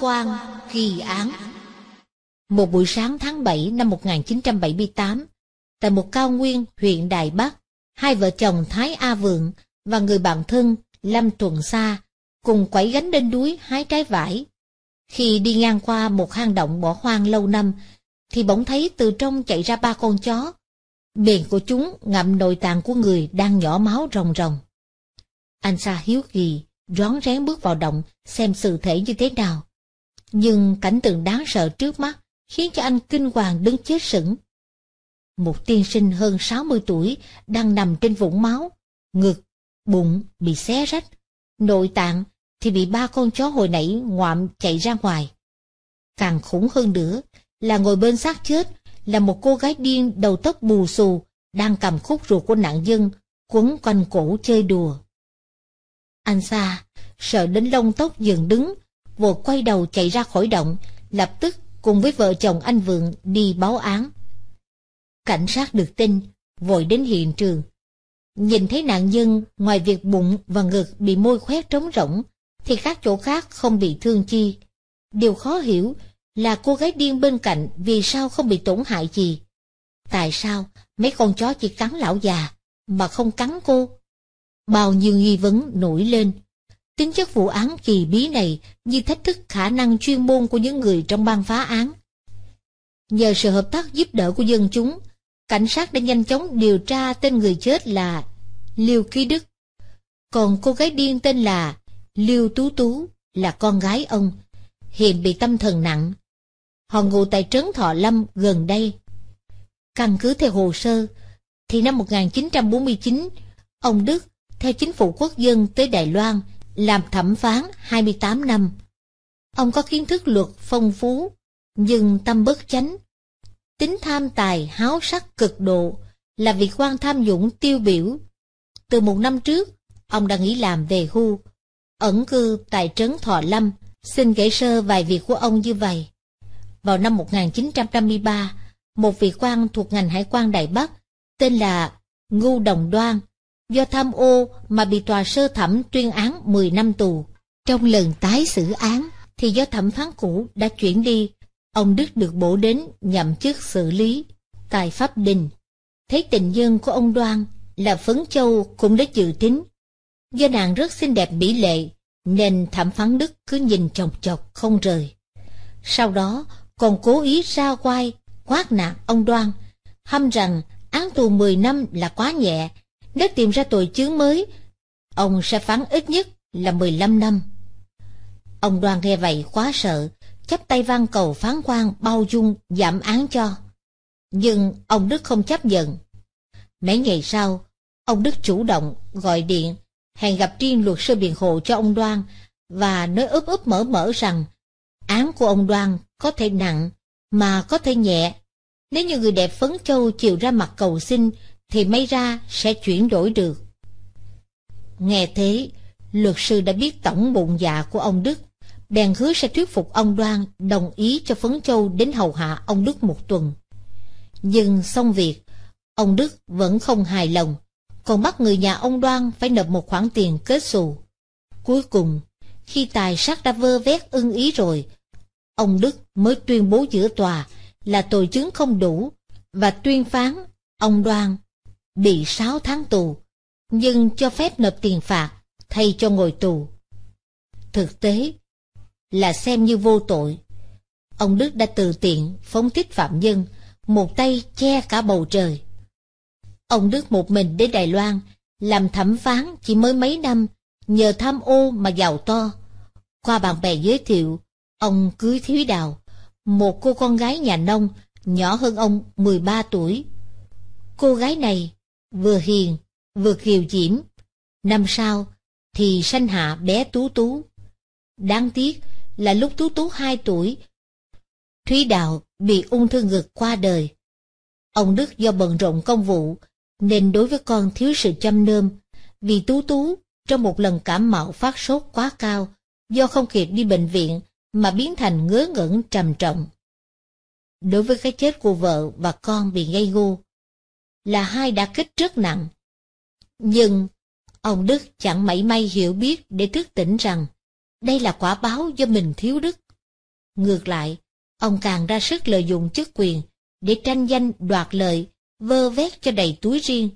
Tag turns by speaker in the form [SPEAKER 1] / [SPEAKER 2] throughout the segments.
[SPEAKER 1] quan kỳ án. Một buổi sáng tháng 7 năm 1978, tại một cao nguyên huyện Đài Bắc, hai vợ chồng Thái A Vượng và người bạn thân Lâm Tuần Sa cùng quẩy gánh lên núi hái trái vải. Khi đi ngang qua một hang động bỏ hoang lâu năm, thì bỗng thấy từ trong chạy ra ba con chó. Miệng của chúng ngậm nội tạng của người đang nhỏ máu rồng rồng. Anh Sa hiếu kỳ, rón rén bước vào động xem sự thể như thế nào. Nhưng cảnh tượng đáng sợ trước mắt khiến cho anh kinh hoàng đứng chết sững. Một tiên sinh hơn 60 tuổi đang nằm trên vũng máu, ngực, bụng bị xé rách, nội tạng thì bị ba con chó hồi nãy ngoạm chạy ra ngoài. Càng khủng hơn nữa là ngồi bên xác chết là một cô gái điên đầu tóc bù xù đang cầm khúc ruột của nạn nhân quấn quanh cổ chơi đùa. Anh xa sợ đến lông tóc dần đứng vồ quay đầu chạy ra khỏi động lập tức cùng với vợ chồng anh vượng đi báo án cảnh sát được tin vội đến hiện trường nhìn thấy nạn nhân ngoài việc bụng và ngực bị môi khoét trống rỗng thì các chỗ khác không bị thương chi điều khó hiểu là cô gái điên bên cạnh vì sao không bị tổn hại gì tại sao mấy con chó chỉ cắn lão già mà không cắn cô bao nhiêu nghi vấn nổi lên Tính chất vụ án kỳ bí này như thách thức khả năng chuyên môn của những người trong ban phá án. Nhờ sự hợp tác giúp đỡ của dân chúng, cảnh sát đã nhanh chóng điều tra tên người chết là Liêu Ký Đức. Còn cô gái điên tên là Liêu Tú Tú là con gái ông, hiện bị tâm thần nặng. Họ ngụ tại Trấn Thọ Lâm gần đây. Căn cứ theo hồ sơ, thì năm 1949, ông Đức theo chính phủ quốc dân tới Đài Loan làm thẩm phán 28 năm. Ông có kiến thức luật phong phú, nhưng tâm bất chánh. Tính tham tài háo sắc cực độ, là vị quan tham nhũng tiêu biểu. Từ một năm trước, ông đã nghỉ làm về hưu, ẩn cư tại trấn Thọ Lâm, xin kể sơ vài việc của ông như vậy. Vào năm 1953, một vị quan thuộc ngành hải quan Đại Bắc, tên là Ngưu Đồng Đoan, do tham ô mà bị tòa sơ thẩm tuyên án 10 năm tù. Trong lần tái xử án thì do thẩm phán cũ đã chuyển đi, ông Đức được bổ đến nhậm chức xử lý tại pháp đình. Thấy tình nhân của ông Đoan là Phấn Châu cũng đã dự tính. Do nàng rất xinh đẹp mỹ lệ, nên thẩm phán Đức cứ nhìn chồng chọc không rời. Sau đó còn cố ý ra quay, quát nạt ông Đoan, hăm rằng án tù 10 năm là quá nhẹ, nếu tìm ra tội chướng mới, ông sẽ phán ít nhất là 15 năm. Ông đoan nghe vậy khóa sợ, chấp tay van cầu phán quan bao dung giảm án cho. Nhưng ông Đức không chấp nhận. Mấy ngày sau, ông Đức chủ động gọi điện, hẹn gặp riêng luật sư biện hộ cho ông Đoan và nói ướp ướp mở mở rằng án của ông Đoan có thể nặng mà có thể nhẹ. Nếu như người đẹp Phấn Châu chiều ra mặt cầu xin thì may ra sẽ chuyển đổi được. Nghe thế, luật sư đã biết tổng bụng dạ của ông Đức, bèn hứa sẽ thuyết phục ông Đoan đồng ý cho Phấn Châu đến hầu hạ ông Đức một tuần. Nhưng xong việc, ông Đức vẫn không hài lòng, còn bắt người nhà ông Đoan phải nộp một khoản tiền kết xù. Cuối cùng, khi tài sát đã vơ vét ưng ý rồi, ông Đức mới tuyên bố giữa tòa là tội chứng không đủ và tuyên phán ông Đoan bị 6 tháng tù, nhưng cho phép nộp tiền phạt thay cho ngồi tù. Thực tế là xem như vô tội. Ông Đức đã từ tiện phóng thích phạm nhân, một tay che cả bầu trời. Ông Đức một mình đến Đài Loan, làm thẩm phán chỉ mới mấy năm, nhờ tham ô mà giàu to. Qua bạn bè giới thiệu, ông cưới Thúy Đào, một cô con gái nhà nông, nhỏ hơn ông 13 tuổi. Cô gái này vừa hiền, vừa kiều diễm. Năm sau, thì sanh hạ bé Tú Tú. Đáng tiếc là lúc Tú Tú 2 tuổi, Thúy Đạo bị ung thư ngực qua đời. Ông Đức do bận rộn công vụ, nên đối với con thiếu sự chăm nơm, vì Tú Tú trong một lần cảm mạo phát sốt quá cao, do không kịp đi bệnh viện mà biến thành ngớ ngẩn trầm trọng. Đối với cái chết của vợ và con bị gây ngu, là hai đã kích rất nặng. Nhưng, ông Đức chẳng mảy may hiểu biết để thức tỉnh rằng đây là quả báo do mình thiếu đức. Ngược lại, ông càng ra sức lợi dụng chức quyền để tranh danh đoạt lợi, vơ vét cho đầy túi riêng.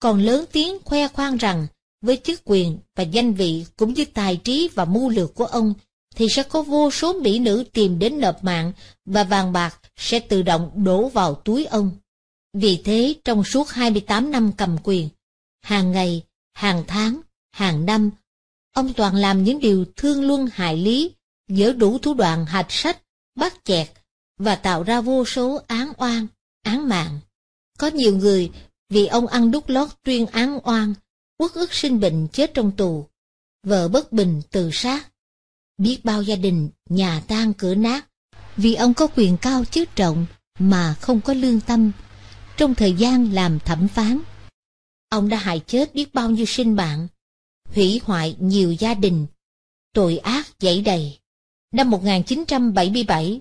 [SPEAKER 1] Còn lớn tiếng khoe khoang rằng với chức quyền và danh vị cũng như tài trí và mưu lược của ông thì sẽ có vô số mỹ nữ tìm đến nộp mạng và vàng bạc sẽ tự động đổ vào túi ông. Vì thế trong suốt 28 năm cầm quyền, hàng ngày, hàng tháng, hàng năm, ông Toàn làm những điều thương luân hại lý, dở đủ thủ đoạn hạch sách, bắt chẹt và tạo ra vô số án oan, án mạng. Có nhiều người vì ông ăn đút lót tuyên án oan, quốc ức sinh bệnh chết trong tù, vợ bất bình tự sát. Biết bao gia đình, nhà tan cửa nát, vì ông có quyền cao chức trọng mà không có lương tâm trong thời gian làm thẩm phán. Ông đã hại chết biết bao nhiêu sinh mạng, hủy hoại nhiều gia đình, tội ác dẫy đầy. Năm 1977,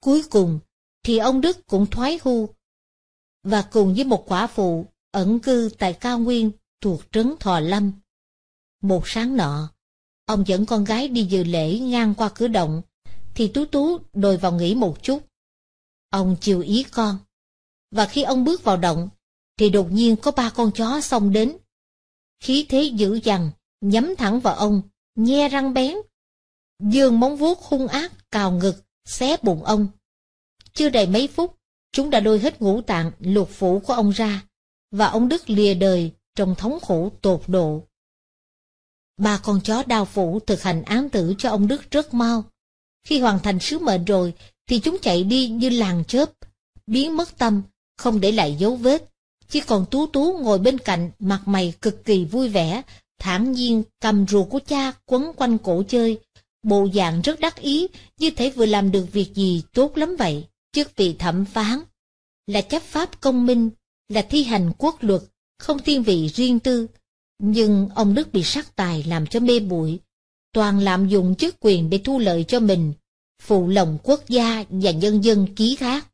[SPEAKER 1] cuối cùng thì ông Đức cũng thoái hưu và cùng với một quả phụ ẩn cư tại cao nguyên thuộc trấn Thò Lâm. Một sáng nọ, ông dẫn con gái đi dự lễ ngang qua cửa động, thì Tú Tú đòi vào nghỉ một chút. Ông chiều ý con và khi ông bước vào động, thì đột nhiên có ba con chó xông đến. Khí thế dữ dằn, nhắm thẳng vào ông, nhe răng bén. Dương móng vuốt hung ác, cào ngực, xé bụng ông. Chưa đầy mấy phút, chúng đã lôi hết ngũ tạng, luộc phủ của ông ra, và ông Đức lìa đời trong thống khổ tột độ. Ba con chó đao phủ thực hành án tử cho ông Đức rất mau. Khi hoàn thành sứ mệnh rồi, thì chúng chạy đi như làng chớp, biến mất tâm, không để lại dấu vết. Chỉ còn Tú Tú ngồi bên cạnh, mặt mày cực kỳ vui vẻ, thản nhiên cầm rùa của cha quấn quanh cổ chơi. Bộ dạng rất đắc ý, như thể vừa làm được việc gì tốt lắm vậy, trước vị thẩm phán. Là chấp pháp công minh, là thi hành quốc luật, không thiên vị riêng tư. Nhưng ông Đức bị sát tài làm cho mê bụi, toàn lạm dụng chức quyền để thu lợi cho mình, phụ lòng quốc gia và nhân dân ký khác.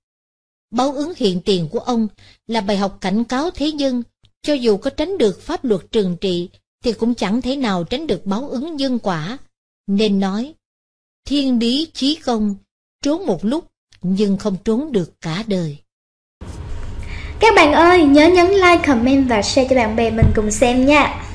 [SPEAKER 1] Báo ứng hiện tiền của ông là bài học cảnh cáo thế dân, cho dù có tránh được pháp luật trừng trị thì cũng chẳng thể nào tránh được báo ứng nhân quả. Nên nói, thiên lý chí công, trốn một lúc nhưng không trốn được cả đời. Các bạn ơi, nhớ nhấn like, comment và share cho bạn bè mình cùng xem nha.